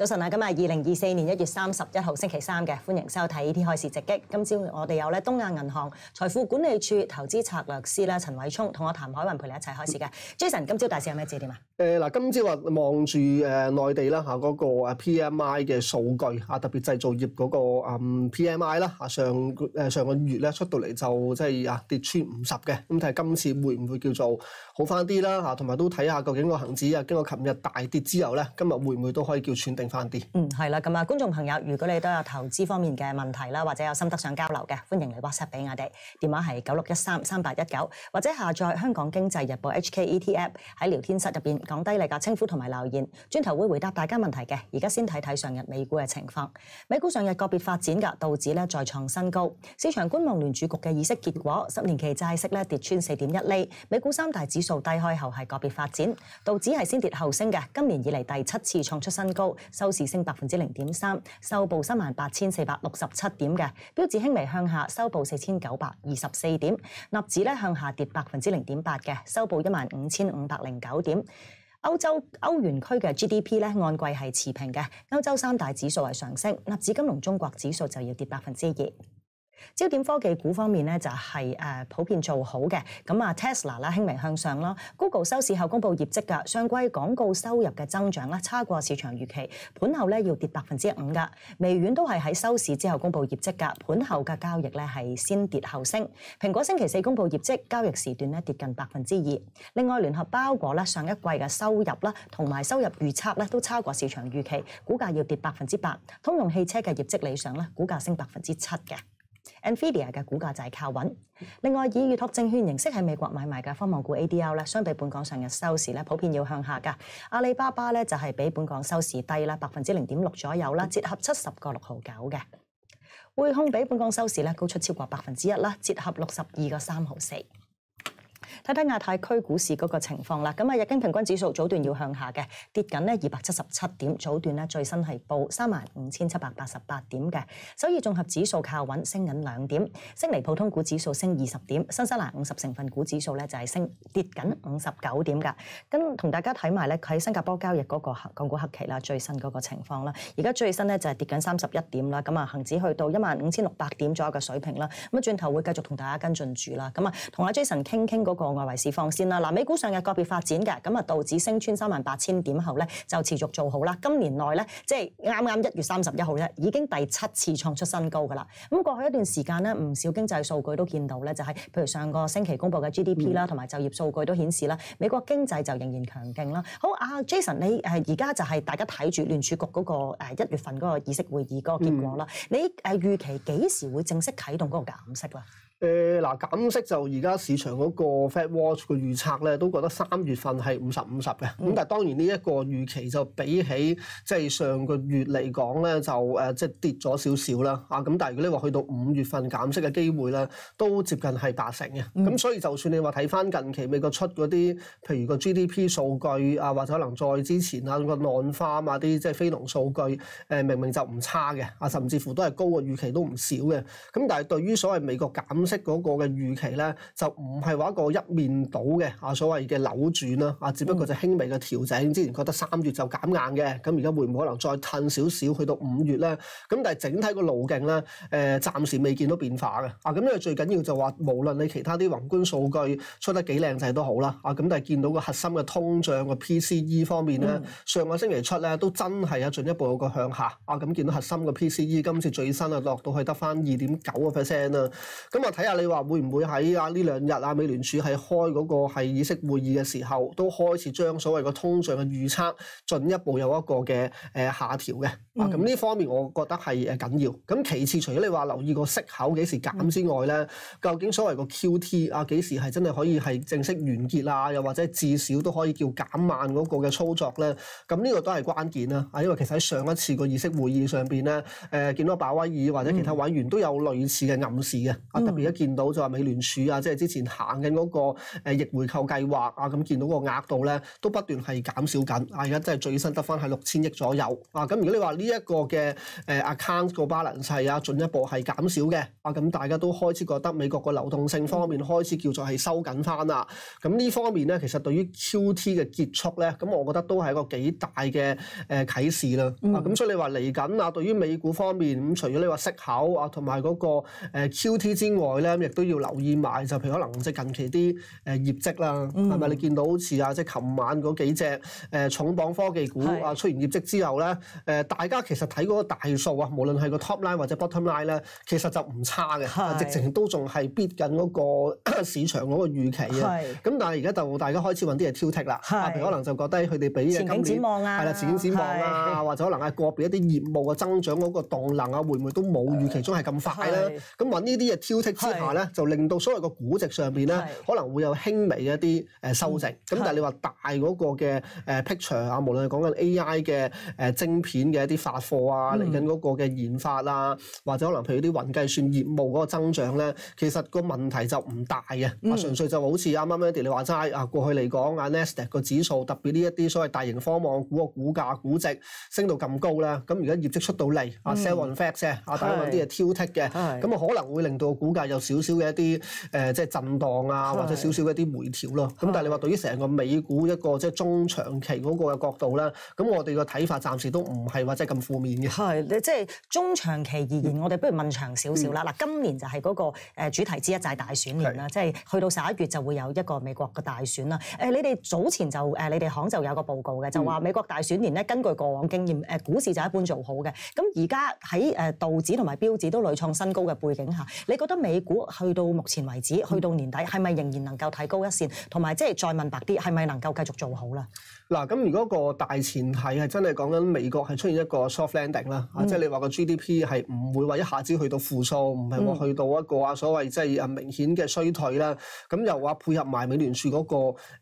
早晨啊，今日二零二四年一月三十一號星期三嘅，歡迎收睇《呢天開市直擊》。今朝我哋有咧東亞銀行財富管理處投資策略師啦陳偉聰同我谭海云陪你一齊開市嘅。Jason，今朝大市有咩指點啊？诶，嗱，今朝啊望住诶內地啦吓嗰個啊 P M I 嘅數據嚇，特別製造業嗰個啊 P M I 啦吓上诶上個月咧出到嚟就即係啊跌穿五十嘅，咁睇今次會唔會叫做好翻啲啦吓，同埋都睇下究竟個恒指啊經過琴日大跌之後咧，今日會唔會都可以叫轉定？嗯，係啦，咁啊，觀眾朋友，如果你都有投資方面嘅問題啦，或者有心得想交流嘅，歡迎嚟 WhatsApp 俾我哋，電話係九六一三三八一九，或者下載香港經濟日報 HKET App 喺聊天室入邊講低你嘅稱呼同埋留言，轉頭會回答大家問題嘅。而家先睇睇上日美股嘅情況，美股上日個別發展㗎，道指咧再創新高，市場觀望聯儲局嘅意識結果，十年期債息咧跌穿四點一厘，美股三大指數低開後係個別發展，道指係先跌後升嘅，今年以嚟第七次創出新高。收市升百分之零點三，收報三萬八千四百六十七點嘅標指輕微向下收報四千九百二十四點，纳指咧向下跌百分之零點八嘅收報一萬五千五百零九點。歐洲歐元區嘅 GDP 咧按季係持平嘅，歐洲三大指數系上升，纳指金融中國指數就要跌百分之二。焦点科技股方面咧，就係誒普遍做好嘅咁啊。Tesla 啦，輕微向上啦 Google 收市後公布業績噶，上季廣告收入嘅增長咧，差過市場預期，盤後咧要跌百分之五噶。微軟都係喺收市之後公布業績噶，盤後嘅交易咧係先跌後升。蘋果星期四公布業績，交易時段咧跌近百分之二。另外，聯合包裹咧上一季嘅收入啦，同埋收入預測咧都超過市場預期，股價要跌百分之八。通用汽車嘅業績理想咧，股價升百分之七嘅。Nvidia 嘅股價就係靠穩。另外，以預托證券形式喺美國買賣嘅科望股 ADL 咧，相比本港上日收市咧，普遍要向下噶。阿里巴巴咧就係比本港收市低啦，百分之零點六左右啦，折合七十個六毫九嘅，匯控比本港收市咧高出超過百分之一啦，折合六十二個三毫四。睇睇亞太區股市嗰個情況啦，咁啊日經平均指數早段要向下嘅，跌緊呢二百七十七點，早段呢最新係報三萬五千七百八十八點嘅。首爾綜合指數靠穩，升緊兩點，悉尼普通股指數升二十點，新西蘭五十成分股指數咧就係升跌緊五十九點㗎。咁同大家睇埋咧喺新加坡交易嗰個港股黑期啦，最新嗰個情況啦，而家最新咧就係跌緊三十一點啦，咁啊恒指去到一萬五千六百點左右嘅水平啦。咁啊轉頭會繼續同大家跟進住啦，咁啊同阿 Jason 傾傾嗰個。外圍市況先啦，嗱，美股上日個別發展嘅，咁啊道指升穿三萬八千點後咧，就持續做好啦。今年內咧，即系啱啱一月三十一號咧，已經第七次創出新高噶啦。咁過去一段時間咧，唔少經濟數據都見到咧，就係譬如上個星期公佈嘅 GDP 啦，同埋就業數據都顯示啦，美國經濟就仍然強勁啦。好啊，Jason，你誒而家就係大家睇住聯儲局嗰個一月份嗰個議息會議嗰個結果啦。你誒預期幾時會正式啟動嗰個減息啦？誒嗱減息就而家市場嗰個 Fed Watch 嘅預測咧，都覺得三月份係五十五十嘅。咁但係當然呢一個預期就比起即係上個月嚟講咧，就誒即係跌咗少少啦。啊咁，但係如果你話去到五月份減息嘅機會咧，都接近係八成嘅。咁所以就算你話睇翻近期美國出嗰啲，譬如個 GDP 數據啊，或者可能再之前啊個內化啊啲即係非農數據，誒明明就唔差嘅，啊甚至乎都係高過預期都唔少嘅。咁但係對於所謂美國減即嗰個嘅預期咧，就唔係話一個一面倒嘅啊，所謂嘅扭轉啦啊，只不過就輕微嘅調整。之前覺得三月就減硬嘅，咁而家會唔可能再褪少少去到五月咧？咁但係整體個路徑咧，誒暫時未見到變化嘅啊。咁因為最緊要就話，無論你其他啲宏觀數據出得幾靚仔都好啦啊。咁但係見到個核心嘅通脹個 PCE 方面咧，上個星期出咧都真係有進一步個向下啊。咁見到核心嘅 PCE 今次最新啊落到去得翻二點九個 percent 啦。咁啊。睇下你話會唔會喺啊呢兩日啊，美聯儲係開嗰個係意識會議嘅時候，都開始將所謂個通脹嘅預測進一步有一個嘅誒下調嘅啊。咁呢方面我覺得係誒緊要。咁其次，除咗你話留意個息口幾時減之外咧，究竟所謂個 QT 啊幾時係真係可以係正式完結啊？又或者至少都可以叫減慢嗰個嘅操作咧？咁呢個都係關鍵啦。啊，因為其實喺上一次個意識會議上邊咧，誒見到鮑威爾或者其他委員都有類似嘅暗示嘅啊，特別一。見到就話美聯儲啊，即係之前行緊嗰個誒逆回購計劃啊，咁見到個額度咧，都不斷係減少緊啊！而家真係最新得翻係六千億左右啊！咁如果你話呢一個嘅誒 account 個 balance 係啊，進一步係減少嘅啊，咁大家都開始覺得美國個流動性方面開始叫做係收緊翻啦。咁呢方面咧，其實對於 QT 嘅結束咧，咁我覺得都係一個幾大嘅誒啟示啦。啊，咁所以你話嚟緊啊，對於美股方面咁，除咗你話息口啊，同埋嗰個 QT 之外，咧亦都要留意埋，就譬如可能即近期啲誒業績啦，係咪你見到好似啊，即係琴晚嗰幾隻誒重磅科技股啊出現業績之後咧，誒大家其實睇嗰個大數啊，無論係個 top line 或者 bottom line 咧，其實就唔差嘅，直情都仲係 b e 緊嗰個 市場嗰個預期啊。咁但係而家就大家開始揾啲嘢挑剔啦，譬如可能就覺得佢哋俾嘢景展望啊，係啦前景展望啊 或者可能係個別一啲業務嘅增長嗰個動能啊，會唔會都冇預期中係咁快咧？咁揾呢啲嘢挑剔。下咧就令到所謂個估值上面咧可能會有輕微嘅一啲誒收成，咁但係你話大嗰個嘅誒 picture 啊，無論係講緊 AI 嘅誒晶片嘅一啲發貨啊，嚟緊嗰個嘅研發啊，或者可能譬如啲雲計算業務嗰個增長咧，其實個問題就唔大嘅，純粹就好似啱啱 a n d y 你話齋啊，過去嚟講啊 Nestec 個指數，特別呢一啲所謂大型科網股個股價估值升到咁高啦，咁而家業績出到嚟啊，sell on fact s 啊大家有啲嘢挑剔嘅，咁啊可能會令到個股價。有少少嘅一啲誒，即係震盪啊，或者少少嘅一啲回調咯。咁但係你話對於成個美股一個即係中長期嗰個嘅角度咧，咁我哋个睇法暫時都唔係話即係咁負面嘅。係，你即係中長期而言，我哋不如問長少少啦。嗱，今年就係嗰個主題之一就係大選年啦，即係去到十一月就會有一個美國嘅大選啦。誒，你哋早前就誒，你哋行就有個報告嘅，就話美國大選年咧，根據過往經驗，誒股市就一般做好嘅。咁而家喺誒道指同埋標指都屡創新高嘅背景下，你覺得美？股去到目前為止，去到年底係咪仍然能夠提高一線？同埋即係再問白啲，係咪能夠繼續做好啦？嗱，咁如果個大前提係真係講緊美國係出現一個 soft landing 啦，即係你話個 GDP 係唔會話一下子去到負數，唔係話去到一個啊所謂即係明顯嘅衰退啦，咁又話配合埋美聯儲嗰個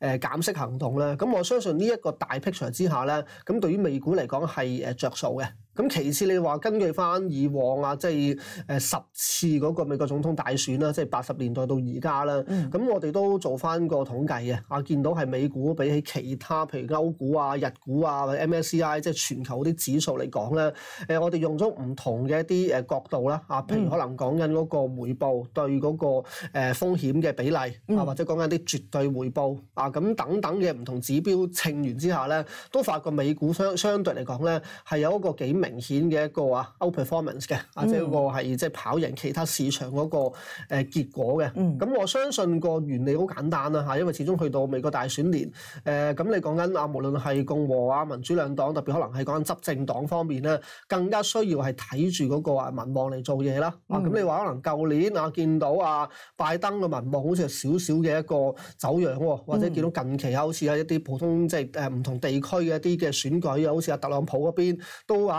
誒減息行動咧，咁我相信呢一個大 picture 之下咧，咁對於美股嚟講係誒着數嘅。咁其次，你話根據翻以往啊，即係诶十次嗰個美國總統大選啦，即係八十年代到而家啦，咁我哋都做翻個統計嘅。啊，見到係美股比起其他，譬如歐股啊、日股啊、MSCI 即係全球啲指數嚟講咧，诶我哋用咗唔同嘅一啲诶角度啦，啊，譬如可能講緊嗰個回報對嗰個誒風險嘅比例啊，或者講緊啲絕對回報啊，咁等等嘅唔同指標稱完之下咧，都發覺美股相相對嚟講咧係有一個幾明。明顯嘅一個啊，歐 performance 嘅，或者個係即係跑贏其他市場嗰個誒結果嘅。咁我相信個原理好簡單啦嚇，因為始終去到美國大選年，誒咁你講緊啊，無論係共和啊、民主兩黨，特別可能係講緊執政黨方面咧，更加需要係睇住嗰個啊民望嚟做嘢啦。咁你話可能舊年啊，見到啊拜登嘅民望好似係少少嘅一個走樣喎，或者見到近期啊，好似喺一啲普通即係誒唔同地區嘅一啲嘅選舉啊，好似啊特朗普嗰邊都話。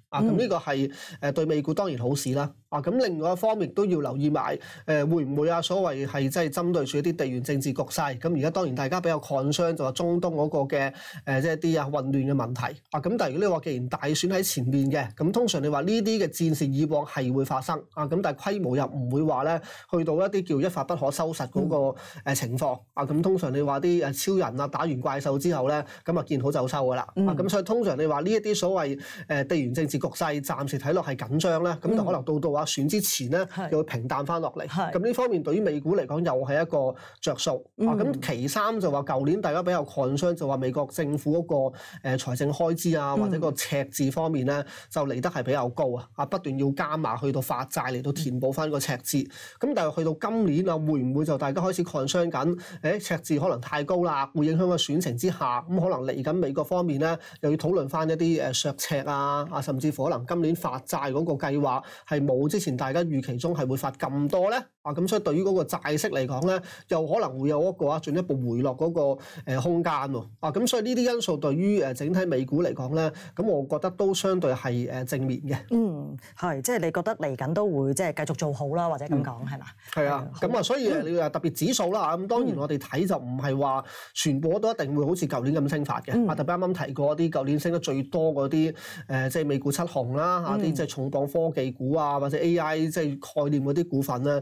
啊，咁呢個係誒對美股當然好事啦。啊，咁另外一方面都要留意埋，誒會唔會啊所謂係即係針對住一啲地緣政治局勢？咁而家當然大家比較抗商，就話中東嗰個嘅誒即係一啲啊混亂嘅問題。啊，咁但係如果你話既然大選喺前面嘅，咁通常你話呢啲嘅戰事以往係會發生。啊，咁但係規模又唔會話咧去到一啲叫一發不可收拾嗰個情況。啊，咁通常你話啲誒超人啊打完怪獸之後咧，咁啊見好就收㗎啦。啊，咁所以通常你話呢一啲所謂誒地緣政治。國際暫時睇落係緊張咧，咁就可能到到啊選之前咧，又會平淡翻落嚟。咁呢方面對於美股嚟講又係一個着數。咁其三就話舊年大家比較擴商，就話美國政府嗰個誒財政開支啊，或者個赤字方面咧，就嚟得係比較高啊，啊不斷要加碼去到發債嚟到填補翻個赤字。咁但係去到今年啊，會唔會就大家開始擴商緊？誒赤字可能太高啦，會影響個選情之下，咁可能嚟緊美國方面咧，又要討論翻一啲誒削赤啊，啊甚至。可能今年發債嗰個計劃係冇之前大家預期中係會發咁多咧。啊，咁所以对于嗰个债息嚟讲咧，又可能会有一个啊进一步回落嗰个诶空间喎。啊，咁所以呢啲因素对于诶整体美股嚟讲咧，咁我觉得都相对系诶正面嘅。嗯，系，即系你觉得嚟紧都会即系继续做好啦，或者咁讲系嘛？系啊，咁啊，所以你話特别指数啦，咁当然我哋睇就唔系话全部都一定会好似旧年咁升法嘅。啊，特别啱啱提过一啲旧年升得最多嗰啲诶，即系美股七雄啦，啲即系重磅科技股啊，或者 A I 即系概念嗰啲股份咧。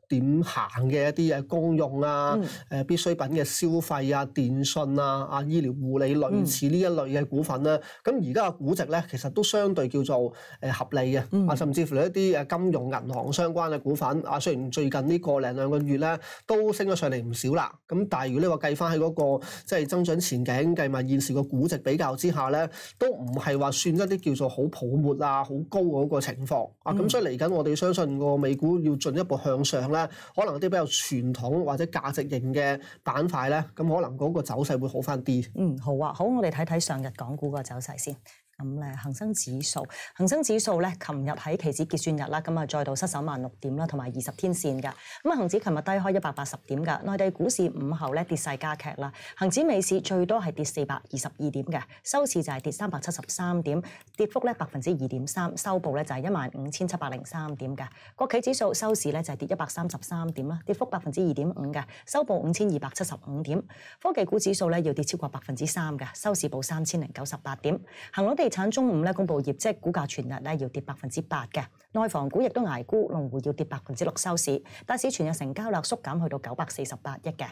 點行嘅一啲嘢公用啊，誒必需品嘅消費啊、電信啊、啊醫療護理類似呢一類嘅股份咧，咁而家嘅估值咧其實都相對叫做誒合理嘅，啊甚至乎一啲誒金融銀行相關嘅股份啊，雖然最近呢個零兩個月咧都升咗上嚟唔少啦，咁但係如果你話計翻喺嗰個即係增長前景計埋現時個估值比較之下咧，都唔係話算一啲叫做好泡沫啊、好高嗰個情況啊，咁所以嚟緊我哋相信個美股要進一步向上咧。可能啲比較傳統或者價值型嘅板塊咧，咁可能嗰個走勢會好翻啲。嗯，好啊，好，我哋睇睇上日港股個走勢先。咁咧，恒生指數，恒生指數咧，琴日喺期指結算日啦，咁啊再度失守萬六點啦，同埋二十天線噶。咁啊，恒指琴日低開一百八十點噶，內地股市午后咧跌势加劇啦，恒指美市最多係跌四百二十二點嘅，收市就係跌三百七十三點，跌幅咧百分之二點三，收報咧就係一萬五千七百零三點嘅。國企指數收市咧就係跌一百三十三點啦，跌幅百分之二點五嘅，收報五千二百七十五點。科技股指數咧要跌超過百分之三嘅，收市報三千零九十八點。恒地产中午咧公布业绩，股价全日咧要跌百分之八嘅，内房股亦都挨沽，龙湖要跌百分之六收市。但市全日成交量缩减去到九百四十八亿嘅，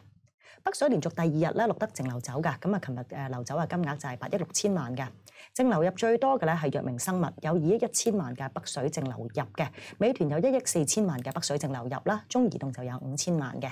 北水连续第二日咧录得净流走噶，咁啊琴日诶流走嘅金额就系八亿六千万嘅，净流入最多嘅咧系药明生物有二亿一千万嘅北水净流入嘅，美团有一亿四千万嘅北水净流入啦，中移动就有五千万嘅。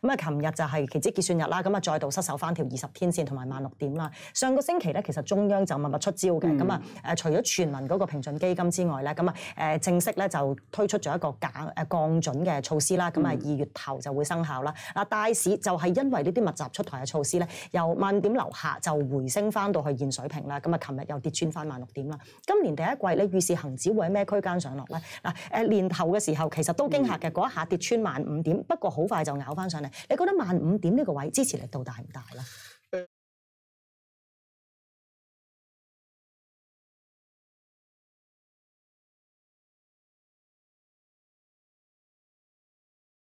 咁啊，琴日就係期指結算日啦，咁啊再度失守翻條二十天線同埋萬六點啦。上個星期咧，其實中央就默默出招嘅，咁啊誒，除咗全民嗰個平準基金之外咧，咁啊誒正式咧就推出咗一個降誒降準嘅措施啦，咁啊二月頭就會生效啦。嗱，大市就係因為呢啲密集出台嘅措施咧，由萬點樓下就回升翻到去現水平啦。咁啊，琴日又跌穿翻萬六點啦。今年第一季咧，恒指會喺咩區間上落咧？嗱誒年頭嘅時候其實都驚嚇嘅，嗰一下跌穿萬五點，不過好快就咬翻上。你覺得萬五點呢個位支持力度大唔大啦？